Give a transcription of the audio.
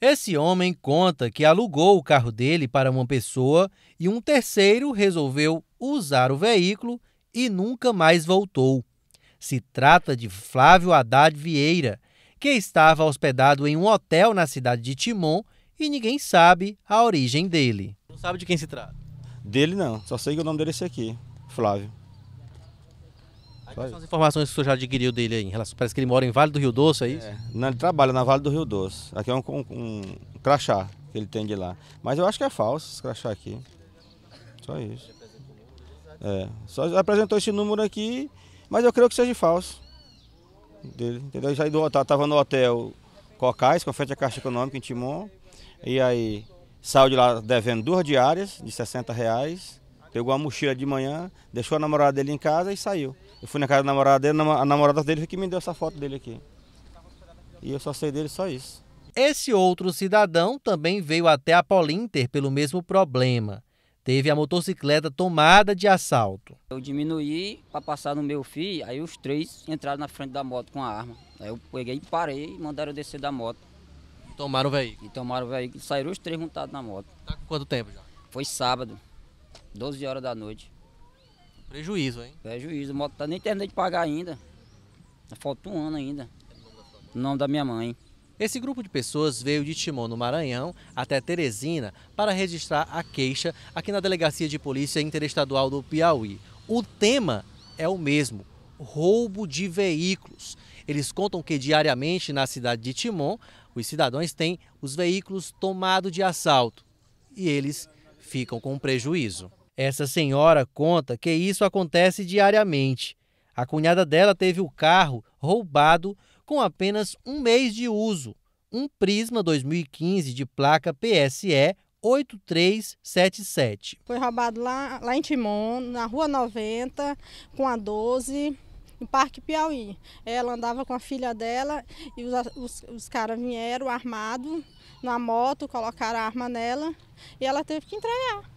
Esse homem conta que alugou o carro dele para uma pessoa e um terceiro resolveu usar o veículo e nunca mais voltou. Se trata de Flávio Haddad Vieira, que estava hospedado em um hotel na cidade de Timon e ninguém sabe a origem dele. Não sabe de quem se trata? Dele não, só sei que o nome dele é esse aqui, Flávio. Aí quais são as informações que o senhor já adquiriu dele aí? Em relação, parece que ele mora em Vale do Rio Doce, é isso? É, não, ele trabalha na Vale do Rio Doce. Aqui é um, um, um crachá que ele tem de lá. Mas eu acho que é falso esse crachá aqui. Só isso. É, só apresentou esse número aqui, mas eu creio que seja falso. Dele, entendeu? Ele saiu do hotel, estava no hotel Cocais, com frente à Caixa Econômica, em Timon. E aí saiu de lá devendo duas diárias de 60 reais Pegou a mochila de manhã, deixou a namorada dele em casa e saiu. Eu fui na casa da namorada dele, a namorada dele foi que me deu essa foto dele aqui. E eu só sei dele só isso. Esse outro cidadão também veio até a Polinter pelo mesmo problema. Teve a motocicleta tomada de assalto. Eu diminuí para passar no meu filho, aí os três entraram na frente da moto com a arma. Aí eu peguei, parei e mandaram descer da moto. Tomaram o veículo? E tomaram o veículo. Saíram os três montados na moto. Tá com quanto tempo já? Foi sábado. 12 horas da noite. Prejuízo, hein? Prejuízo, a moto tá nem terminei de pagar ainda. Tá Falta um ano ainda. O nome da minha mãe. Esse grupo de pessoas veio de Timon, no Maranhão, até Teresina para registrar a queixa aqui na Delegacia de Polícia Interestadual do Piauí. O tema é o mesmo, roubo de veículos. Eles contam que diariamente na cidade de Timon, os cidadãos têm os veículos tomados de assalto e eles ficam com prejuízo. Essa senhora conta que isso acontece diariamente. A cunhada dela teve o carro roubado com apenas um mês de uso, um Prisma 2015 de placa PSE 8377. Foi roubado lá, lá em Timon, na Rua 90, com a 12, no Parque Piauí. Ela andava com a filha dela e os, os, os caras vieram armados na moto, colocaram a arma nela e ela teve que entregar.